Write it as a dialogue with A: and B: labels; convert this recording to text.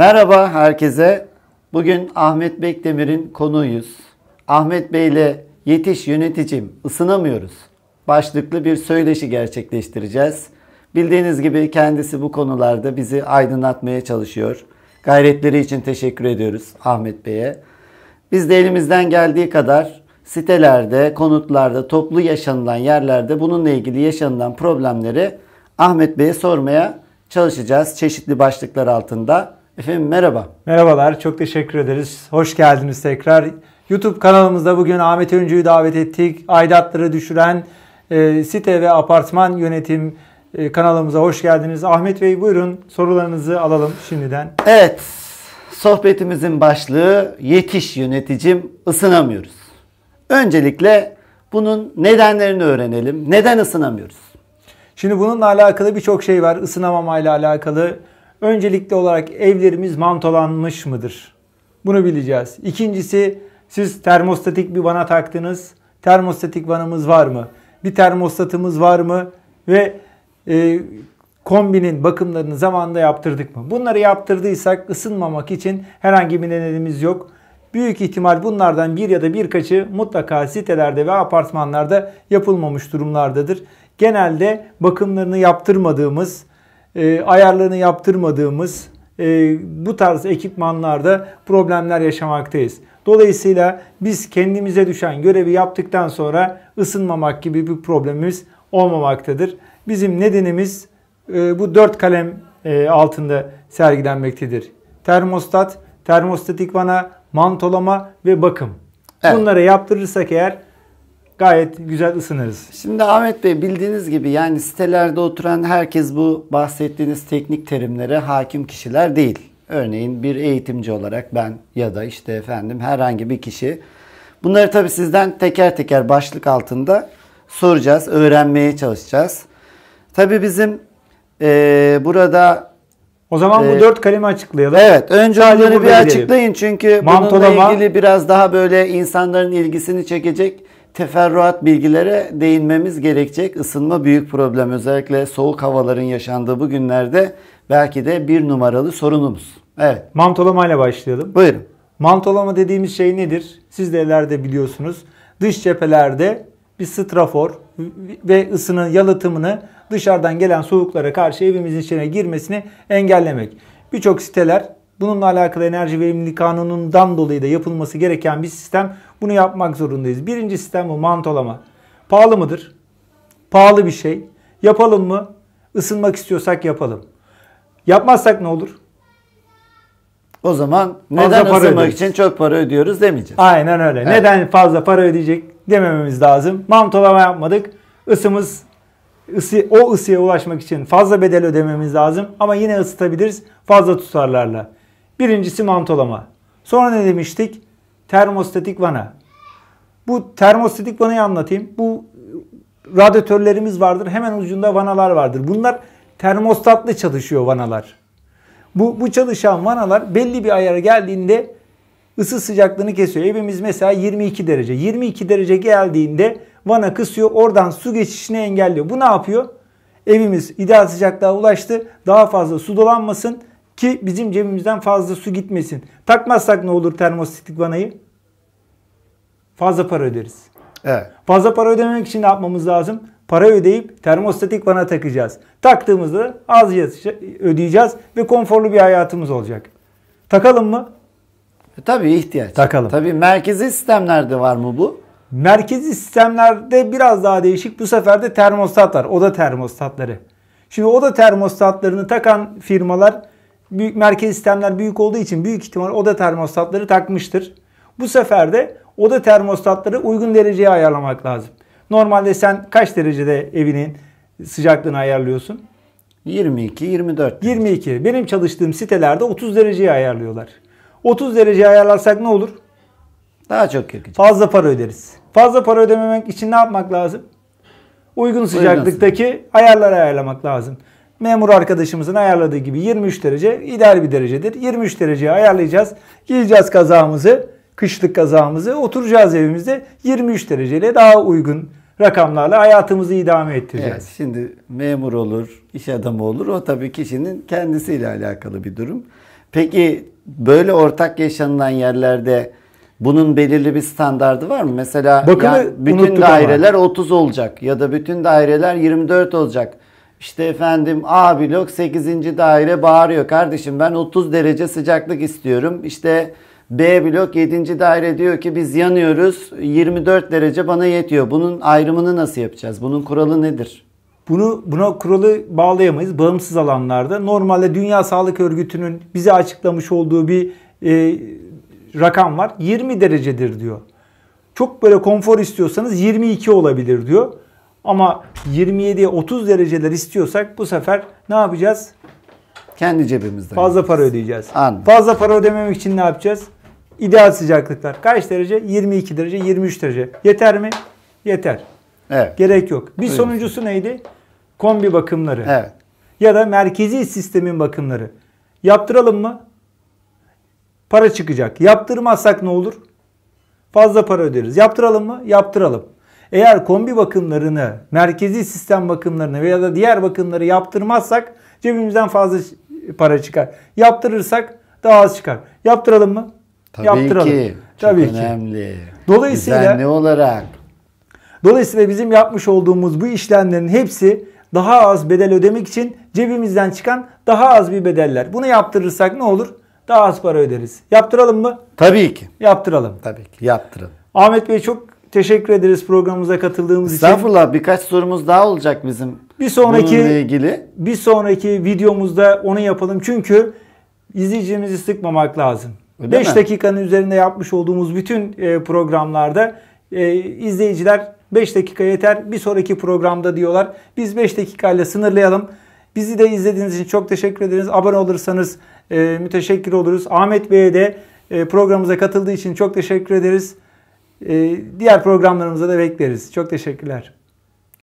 A: Merhaba herkese. Bugün Ahmet Bekdemir'in konuğuyuz. Ahmet Bey ile Yetiş Yöneticim ısınamıyoruz. başlıklı bir söyleşi gerçekleştireceğiz. Bildiğiniz gibi kendisi bu konularda bizi aydınlatmaya çalışıyor. Gayretleri için teşekkür ediyoruz Ahmet Bey'e. Biz de elimizden geldiği kadar sitelerde, konutlarda, toplu yaşanılan yerlerde bununla ilgili yaşanılan problemleri Ahmet Bey'e sormaya çalışacağız çeşitli başlıklar altında. Efendim merhaba.
B: Merhabalar, çok teşekkür ederiz. Hoş geldiniz tekrar. YouTube kanalımızda bugün Ahmet Öncü'yü davet ettik. aydatları düşüren e, site ve apartman yönetim e, kanalımıza hoş geldiniz. Ahmet Bey buyurun sorularınızı alalım şimdiden.
A: Evet, sohbetimizin başlığı yetiş yöneticim ısınamıyoruz. Öncelikle bunun nedenlerini öğrenelim. Neden ısınamıyoruz?
B: Şimdi bununla alakalı birçok şey var. Isınamamayla alakalı. alakalı Öncelikli olarak evlerimiz mantolanmış mıdır? Bunu bileceğiz. İkincisi siz termostatik bir vana taktınız. Termostatik vanamız var mı? Bir termostatımız var mı? Ve e, kombinin bakımlarını zamanında yaptırdık mı? Bunları yaptırdıysak ısınmamak için herhangi bir nedenimiz yok. Büyük ihtimal bunlardan bir ya da birkaçı mutlaka sitelerde ve apartmanlarda yapılmamış durumlardadır. Genelde bakımlarını yaptırmadığımız e, ayarlarını yaptırmadığımız e, bu tarz ekipmanlarda problemler yaşamaktayız. Dolayısıyla biz kendimize düşen görevi yaptıktan sonra ısınmamak gibi bir problemimiz olmamaktadır. Bizim nedenimiz e, bu dört kalem e, altında sergilenmektedir. Termostat, termostatik vana, mantolama ve bakım. Evet. Bunları yaptırırsak eğer gayet güzel ısınırız.
A: Şimdi Ahmet Bey bildiğiniz gibi yani sitelerde oturan herkes bu bahsettiğiniz teknik terimlere hakim kişiler değil. Örneğin bir eğitimci olarak ben ya da işte efendim herhangi bir kişi. Bunları tabii sizden teker teker başlık altında soracağız, öğrenmeye çalışacağız. Tabii bizim e, burada o zaman ee, bu e, dört kalemi açıklayalım. Evet. Önce Sadece onları bir açıklayın çünkü Mantolama, bununla ilgili biraz daha böyle insanların ilgisini çekecek teferruat bilgilere değinmemiz gerekecek. Isınma büyük problem. Özellikle soğuk havaların yaşandığı bu günlerde belki de bir numaralı sorunumuz. Evet. Mantolama ile başlayalım. Buyurun. Mantolama dediğimiz şey nedir? Siz de evlerde
B: biliyorsunuz. Dış cephelerde bir strafor ve ısının yalıtımını dışarıdan gelen soğuklara karşı evimizin içine girmesini engellemek. Birçok siteler Bununla alakalı enerji verimlilik kanunundan dolayı da yapılması gereken bir sistem. Bunu yapmak zorundayız. Birinci sistem bu mantolama. Pahalı mıdır? Pahalı bir şey. Yapalım mı? Isınmak istiyorsak yapalım. Yapmazsak ne olur? O zaman neden fazla ısınmak öderiz.
A: için çok para ödüyoruz demeyeceğiz.
B: Aynen öyle. Evet. Neden fazla para ödeyecek demememiz lazım. Mantolama yapmadık. Isımız ısı, o ısıya ulaşmak için fazla bedel ödememiz lazım. Ama yine ısıtabiliriz fazla tutarlarla. Birincisi mantolama. Sonra ne demiştik? Termostatik vana. Bu termostatik vanayı anlatayım. Bu e, radyatörlerimiz vardır. Hemen ucunda vanalar vardır. Bunlar termostatlı çalışıyor vanalar. Bu, bu çalışan vanalar belli bir ayara geldiğinde ısı sıcaklığını kesiyor. Evimiz mesela 22 derece. 22 derece geldiğinde vana kısıyor. Oradan su geçişini engelliyor. Bu ne yapıyor? Evimiz ideal sıcaklığa ulaştı. Daha fazla su dolanmasın. Ki bizim cebimizden fazla su gitmesin. Takmazsak ne olur termostatik vanayı? Fazla para öderiz. Evet. Fazla para ödememek için ne yapmamız lazım? Para ödeyip termostatik vana takacağız. Taktığımızda az şey, ödeyeceğiz ve konforlu bir hayatımız olacak. Takalım mı? E, tabii ihtiyaç. Takalım. Tabii merkezi sistemlerde var mı bu? Merkezi sistemlerde biraz daha değişik. Bu sefer de termostatlar, oda termostatları. Şimdi oda termostatlarını takan firmalar büyük merkez sistemler büyük olduğu için büyük ihtimal oda termostatları takmıştır. Bu sefer de oda termostatları uygun dereceye ayarlamak lazım. Normalde sen kaç derecede evinin sıcaklığını ayarlıyorsun? 22, 24. 22. Benim çalıştığım sitelerde 30 dereceye ayarlıyorlar. 30 dereceye ayarlarsak ne olur? Daha çok yakacak. Fazla para öderiz. Fazla para ödememek için ne yapmak lazım? Uygun sıcaklıktaki Uygun. ayarları ayarlamak lazım memur arkadaşımızın ayarladığı gibi 23 derece ideal bir derecedir. 23 dereceye ayarlayacağız. Giyeceğiz kazağımızı, kışlık kazağımızı. Oturacağız evimizde
A: 23 dereceyle daha uygun rakamlarla hayatımızı idame ettireceğiz. Evet, şimdi memur olur, iş adamı olur. O tabii kişinin kendisiyle alakalı bir durum. Peki böyle ortak yaşanılan yerlerde bunun belirli bir standardı var mı? Mesela Bakımı bütün daireler ama. 30 olacak ya da bütün daireler 24 olacak. İşte efendim A blok 8. daire bağırıyor. Kardeşim ben 30 derece sıcaklık istiyorum. İşte B blok 7. daire diyor ki biz yanıyoruz. 24 derece bana yetiyor. Bunun ayrımını nasıl yapacağız? Bunun kuralı nedir? Bunu buna kuralı bağlayamayız bağımsız alanlarda. Normalde Dünya Sağlık Örgütü'nün bize
B: açıklamış olduğu bir e, rakam var. 20 derecedir diyor. Çok böyle konfor istiyorsanız 22 olabilir diyor. Ama 27'ye 30 dereceler istiyorsak bu sefer ne yapacağız? Kendi cebimizden. Fazla para ödeyeceğiz. Anladım. Fazla para ödememek için ne yapacağız? İdeal sıcaklıklar. Kaç derece? 22 derece, 23 derece. Yeter mi? Yeter. Evet. Gerek yok. Bir Buyurun. sonuncusu neydi? Kombi bakımları. Evet. Ya da merkezi sistemin bakımları. Yaptıralım mı? Para çıkacak. Yaptırmazsak ne olur? Fazla para öderiz. Yaptıralım mı? Yaptıralım. Eğer kombi bakımlarını, merkezi sistem bakımlarını veya da diğer bakımları yaptırmazsak cebimizden fazla para çıkar. Yaptırırsak daha az çıkar. Yaptıralım mı? Tabii Yaptıralım. ki. Çok Tabii
A: önemli.
B: Dolayısıyla düzenli olarak. Dolayısıyla bizim yapmış olduğumuz bu işlemlerin hepsi daha az bedel ödemek için cebimizden çıkan daha az bir bedeller. Bunu yaptırırsak ne olur? Daha az para öderiz. Yaptıralım mı? Tabii ki. Yaptıralım. Tabii ki. Yaptıralım. Ahmet Bey çok Teşekkür ederiz programımıza katıldığımız için. Estağfurullah birkaç sorumuz daha olacak bizim. Bir sonraki ilgili. Bir sonraki videomuzda onu yapalım. Çünkü izleyicimizi sıkmamak lazım. Değil 5 dakikanın üzerinde yapmış olduğumuz bütün e, programlarda e, izleyiciler 5 dakika yeter bir sonraki programda diyorlar. Biz 5 dakikayla sınırlayalım. Bizi de izlediğiniz için çok teşekkür ederiz. Abone olursanız e, müteşekkir oluruz. Ahmet Bey'e de programımıza katıldığı için çok teşekkür ederiz. Ee, diğer programlarımıza da bekleriz. Çok teşekkürler.